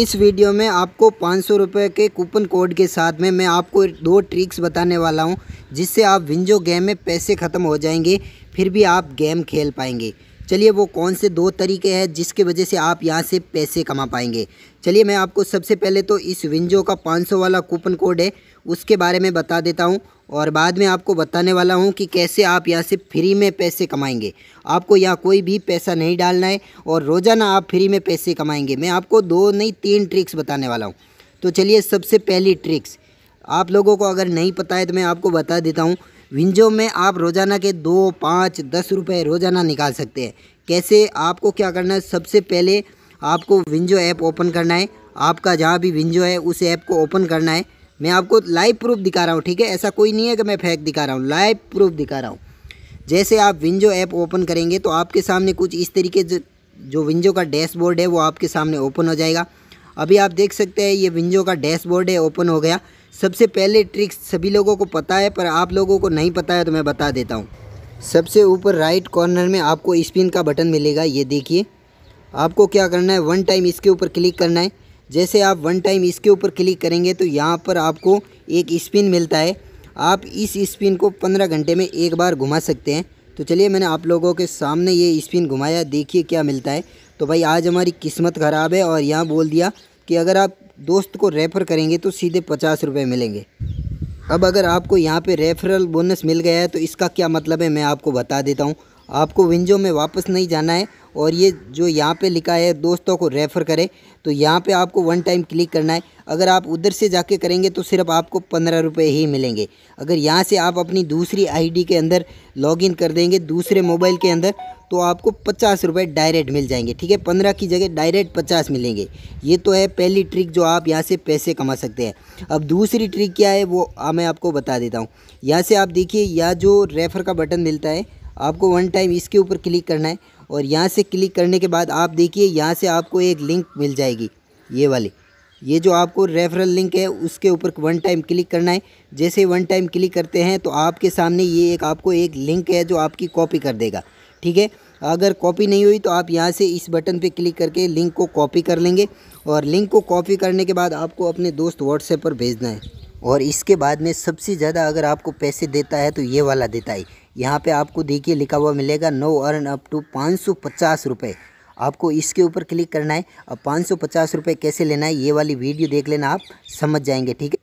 इस वीडियो में आपको पाँच सौ के कूपन कोड के साथ में मैं आपको दो ट्रिक्स बताने वाला हूं जिससे आप विंजो गेम में पैसे ख़त्म हो जाएंगे फिर भी आप गेम खेल पाएंगे चलिए वो कौन से दो तरीके हैं जिसके वजह से आप यहाँ से पैसे कमा पाएंगे चलिए मैं आपको सबसे पहले तो इस विंजो का 500 वाला कूपन कोड है उसके बारे में बता देता हूँ और बाद में आपको बताने वाला हूँ कि कैसे आप यहाँ से फ्री में पैसे कमाएंगे आपको यहाँ कोई भी पैसा नहीं डालना है और रोज़ाना आप फ्री में पैसे कमाएंगे मैं आपको दो नहीं तीन ट्रिक्स बताने वाला हूँ तो चलिए सबसे पहली ट्रिक्स आप लोगों को अगर नहीं पता है तो मैं आपको बता देता हूँ विंजो में आप रोज़ाना के दो पाँच दस रुपये रोज़ाना निकाल सकते हैं कैसे आपको क्या करना है सबसे पहले आपको विंजो ऐप ओपन करना है आपका जहाँ भी विंजो है उस ऐप को ओपन करना है मैं आपको लाइव प्रूफ दिखा रहा हूँ ठीक है ऐसा कोई नहीं है कि मैं फेंक दिखा रहा हूँ लाइव प्रूफ दिखा रहा हूँ जैसे आप विंजो ऐप ओपन करेंगे तो आपके सामने कुछ इस तरीके जो विंजो का डैशबोर्ड है वो आपके सामने ओपन हो जाएगा अभी आप देख सकते हैं ये विंजो का डैशबोर्ड है ओपन हो गया सबसे पहले ट्रिक्स सभी लोगों को पता है पर आप लोगों को नहीं पता है तो मैं बता देता हूँ सबसे ऊपर राइट कॉर्नर में आपको स्पिन का बटन मिलेगा ये देखिए आपको क्या करना है वन टाइम इसके ऊपर क्लिक करना है जैसे आप वन टाइम इसके ऊपर क्लिक करेंगे तो यहाँ पर आपको एक स्पिन मिलता है आप इस स्पिन को पंद्रह घंटे में एक बार घुमा सकते हैं तो चलिए मैंने आप लोगों के सामने ये स्पिन घुमाया देखिए क्या मिलता है तो भाई आज हमारी किस्मत ख़राब है और यहाँ बोल दिया कि अगर आप दोस्त को रेफ़र करेंगे तो सीधे पचास रुपये मिलेंगे अब अगर आपको यहाँ पे रेफरल बोनस मिल गया है तो इसका क्या मतलब है मैं आपको बता देता हूँ आपको विंजो में वापस नहीं जाना है और ये जो यहाँ पे लिखा है दोस्तों को रेफ़र करें तो यहाँ पे आपको वन टाइम क्लिक करना है अगर आप उधर से जाके करेंगे तो सिर्फ आपको पंद्रह रुपये ही मिलेंगे अगर यहाँ से आप अपनी दूसरी आईडी के अंदर लॉगिन कर देंगे दूसरे मोबाइल के अंदर तो आपको पचास रुपये डायरेक्ट मिल जाएंगे ठीक है पंद्रह की जगह डायरेक्ट पचास मिलेंगे ये तो है पहली ट्रिक जो आप यहाँ से पैसे कमा सकते हैं अब दूसरी ट्रिक क्या है वो मैं आपको बता देता हूँ यहाँ से आप देखिए यह जो रेफ़र का बटन मिलता है आपको वन टाइम इसके ऊपर क्लिक करना है और यहाँ से क्लिक करने के बाद आप देखिए यहाँ से आपको एक लिंक मिल जाएगी ये वाली ये जो आपको रेफरल लिंक है उसके ऊपर वन टाइम क्लिक करना है जैसे वन टाइम क्लिक करते हैं तो आपके सामने ये एक आपको एक लिंक है जो आपकी कॉपी कर देगा ठीक है अगर कॉपी नहीं हुई तो आप यहाँ से इस बटन पे क्लिक करके लिंक को कॉपी कर लेंगे और लिंक को कॉपी करने के बाद आपको अपने दोस्त व्हाट्सएप पर भेजना है और इसके बाद में सबसे ज़्यादा अगर आपको पैसे देता है तो ये वाला देता है यहाँ पे आपको देखिए लिखा हुआ मिलेगा नो अर्न अप टू पाँच सौ पचास रुपये आपको इसके ऊपर क्लिक करना है अब पाँच सौ पचास रुपये कैसे लेना है ये वाली वीडियो देख लेना आप समझ जाएंगे ठीक है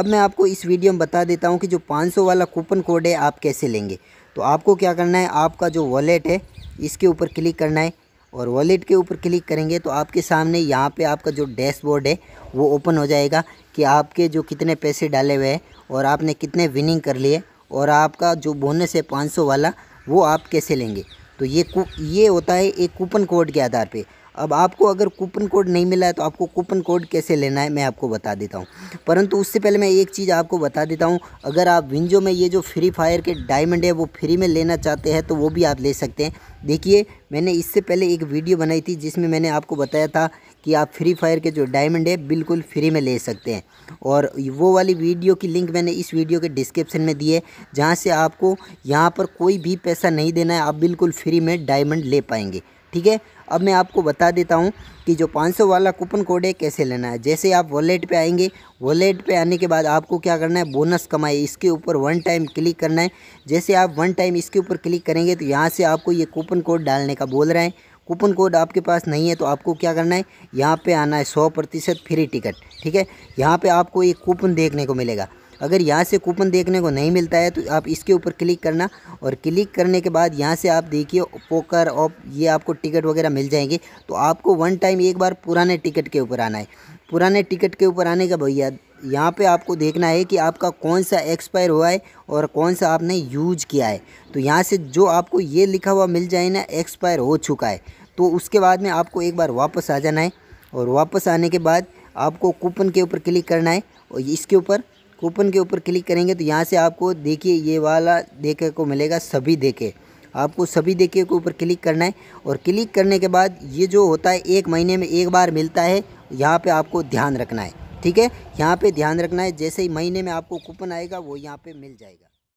अब मैं आपको इस वीडियो में बता देता हूँ कि जो 500 वाला कूपन कोड है आप कैसे लेंगे तो आपको क्या करना है आपका जो वॉलेट है इसके ऊपर क्लिक करना है और वॉलेट के ऊपर क्लिक करेंगे तो आपके सामने यहाँ पे आपका जो डैशबोर्ड है वो ओपन हो जाएगा कि आपके जो कितने पैसे डाले हुए हैं और आपने कितने विनिंग कर लिए और आपका जो बोनस है पाँच सौ वाला वो आप कैसे लेंगे तो ये ये होता है एक कूपन कोड के आधार पे अब आपको अगर कूपन कोड नहीं मिला है तो आपको कूपन कोड कैसे लेना है मैं आपको बता देता हूँ परंतु उससे पहले मैं एक चीज़ आपको बता देता हूँ अगर आप विंजो में ये जो फ्री फायर के डायमंड है वो फ्री में लेना चाहते हैं तो वो भी आप ले सकते हैं देखिए मैंने इससे पहले एक वीडियो बनाई थी जिसमें मैंने आपको बताया था कि आप फ्री फायर के जो डायमंड है बिल्कुल फ्री में ले सकते हैं और वो वाली वीडियो की लिंक मैंने इस वीडियो के डिस्क्रिप्शन में दी है जहाँ से आपको यहाँ पर कोई भी पैसा नहीं देना है आप बिल्कुल फ्री में डायमंड ले पाएंगे ठीक है अब मैं आपको बता देता हूँ कि जो 500 वाला कूपन कोड है कैसे लेना है जैसे आप वॉलेट पे आएंगे वॉलेट पे आने के बाद आपको क्या करना है बोनस कमाए इसके ऊपर वन टाइम क्लिक करना है जैसे आप वन टाइम इसके ऊपर क्लिक करेंगे तो यहाँ से आपको ये कूपन कोड डालने का बोल रहे हैं कूपन कोड आपके पास नहीं है तो आपको क्या करना है यहाँ पे आना है सौ प्रतिशत फ्री टिकट ठीक है यहाँ पे आपको एक कूपन देखने को मिलेगा अगर यहाँ से कूपन देखने को नहीं मिलता है तो आप इसके ऊपर क्लिक करना और क्लिक करने के बाद यहाँ से आप देखिए पोकर ऑफ ये आपको टिकट वगैरह मिल जाएंगे तो आपको वन टाइम एक बार पुराने टिकट के ऊपर आना है पुराने टिकट के ऊपर आने का भैया यहाँ पे आपको देखना है कि आपका कौन सा एक्सपायर हुआ है और कौन सा आपने यूज किया है तो यहाँ से जो आपको ये लिखा हुआ मिल जाए ना एक्सपायर हो चुका है तो उसके बाद में आपको एक बार वापस आ जाना है और वापस आने के बाद आपको कूपन के ऊपर क्लिक करना है और इसके ऊपर कूपन के ऊपर क्लिक करेंगे तो यहाँ से आपको देखिए ये वाला देखे को मिलेगा सभी देखे आपको सभी देखे के ऊपर क्लिक करना है और क्लिक करने के बाद ये जो होता है एक महीने में एक बार मिलता है यहाँ पे आपको ध्यान रखना है ठीक है यहाँ पे ध्यान रखना है जैसे ही महीने में आपको कूपन आएगा वो यहाँ पे मिल जाएगा